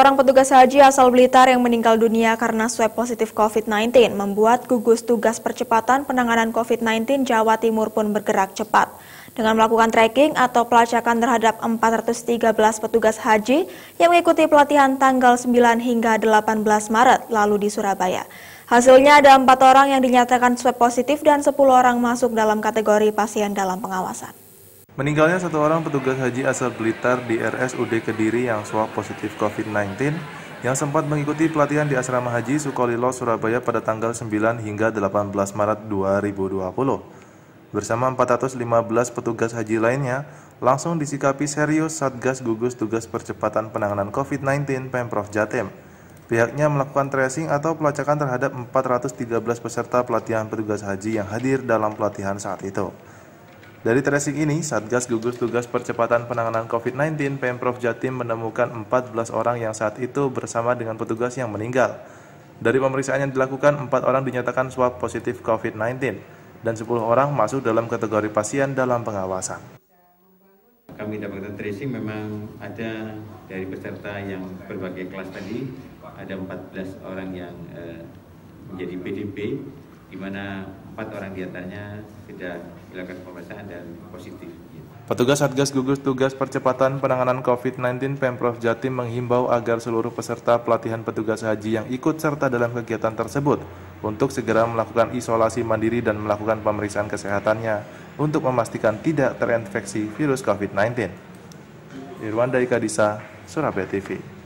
Seorang petugas haji asal Blitar yang meninggal dunia karena swab positif COVID-19 membuat gugus tugas percepatan penanganan COVID-19 Jawa Timur pun bergerak cepat. Dengan melakukan tracking atau pelacakan terhadap 413 petugas haji yang mengikuti pelatihan tanggal 9 hingga 18 Maret lalu di Surabaya. Hasilnya ada empat orang yang dinyatakan swab positif dan 10 orang masuk dalam kategori pasien dalam pengawasan. Meninggalnya satu orang petugas haji asal Blitar di RSUD Kediri yang swab positif COVID-19 yang sempat mengikuti pelatihan di Asrama Haji Sukolilo, Surabaya pada tanggal 9 hingga 18 Maret 2020 bersama 415 petugas haji lainnya langsung disikapi serius Satgas Gugus Tugas Percepatan Penanganan COVID-19 Pemprov Jatim. Pihaknya melakukan tracing atau pelacakan terhadap 413 peserta pelatihan petugas haji yang hadir dalam pelatihan saat itu. Dari tracing ini, Satgas gugus tugas percepatan penanganan COVID-19 Pemprov Jatim menemukan 14 orang yang saat itu bersama dengan petugas yang meninggal. Dari pemeriksaan yang dilakukan, 4 orang dinyatakan swab positif COVID-19 dan 10 orang masuk dalam kategori pasien dalam pengawasan. Kami dapatkan tracing memang ada dari peserta yang berbagai kelas tadi, ada 14 orang yang eh, menjadi PDP, di mana empat orang diantaranya sudah dilakukan pemeriksaan dan positif. Petugas Satgas gugus tugas percepatan penanganan COVID-19 Pemprov Jatim menghimbau agar seluruh peserta pelatihan petugas haji yang ikut serta dalam kegiatan tersebut untuk segera melakukan isolasi mandiri dan melakukan pemeriksaan kesehatannya untuk memastikan tidak terinfeksi virus COVID-19. Irwan Disa, Surabaya TV.